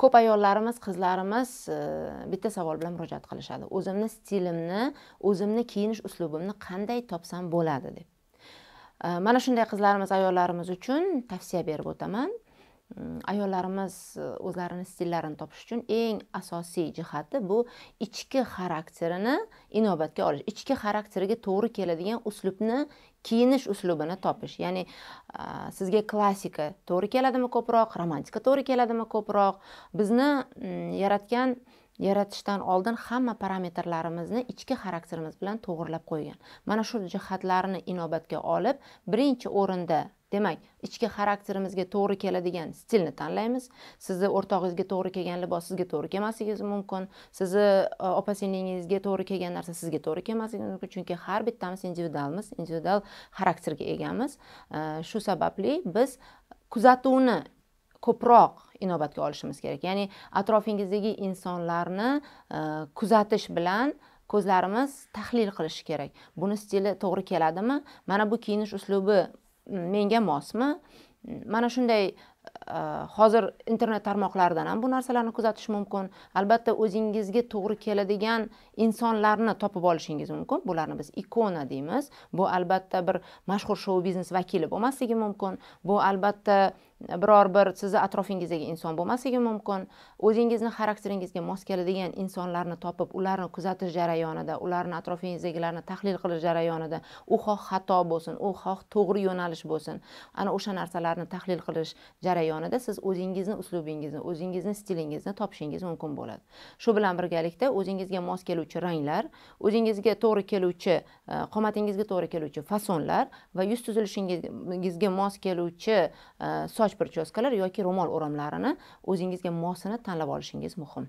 ko'p ayollarimiz qizlarimiz e, bitta savol bilan murojaat qilishadi o'zimni stilimni o'zimni kiyinish uslubimni qanday topsam bo'ladi deb e, mana shunday qizlarimiz ayollarimiz uchun tavsiya berib o'taman ayollarimiz e, o'zlarini stillarini topish uchun eng asosiy jihati bu ichki xarakterini inobatga olish ichki xarakteriga to'g'ri keladigan uslubni kiyinish uslubini topish ya'ni sizga klassika to'g'ri keladimi ko'proq romantika to'g'ri keladimi ko'proq bizni mm, yaratgan yaratishdan oldin hamma parametrlarimizni ichki xarakterimiz bilan to'g'irlab qo'ygan mana shu jihatlarni inobatga olib birinchi o'rinda demak ichki xarakterimizga to'g'ri keladigan stilni tanlaymiz sizni o'rtog'ingizga to'g'ri kelgan libos sizga to'g'ri kelmasligi mumkin sizni e, opa singlingizga to'g'ri kelgan narsa sizga to'g'ri kelmasligi mumkin chunki har bittamiz individualmiz individual xarakterga egamiz e, shu sababli biz kuzatuvni ko'proq inobatga olishimiz kerak ya'ni atrofingizdagi insonlarni e, kuzatish bilan ko'zlarimiz tahlil qilishi kerak buni stili to'g'ri keladimi mana bu kiyinish uslubi menga mosmi mana shunday э, hozir internet tarmoqlaridan ham bu narsalarni kuzatish mumkin albatta o'zingizga to'g'ri keladigan insonlarni topib olishingiz mumkin bularni biz ikona deymiz bu albatta bir mashhur shou biznes vakili bo'lmasligi mumkin bu albatta biror bir sizni atrofingizdagi inson bo'lmasligi mumkin o'zingizni xarakteringizga mos keladigan insonlarni topib ularni kuzatish jarayonida ularni atrofingizdagilarni tahlil qilish jarayonida u xoh xato bo'lsin u xoh to'g'ri yo'nalish bo'lsin ana o'sha narsalarni tahlil qilish jarayonida siz o'zingizni uslubingizni o'zingizni stilingizni topishingiz mumkin bo'ladi shu bilan birgalikda o'zingizga mos keluvchi ranglar o'zingizga to'g'ri keluvchi e, qomatingizga to'g'ri keluvchi fasonlar va yuz tuzilishingizga mos keluvchi e, soch soch prichoskalarini yoki ro'mol o'ramlarini o'zingizga mosini tanlab olishingiz muhim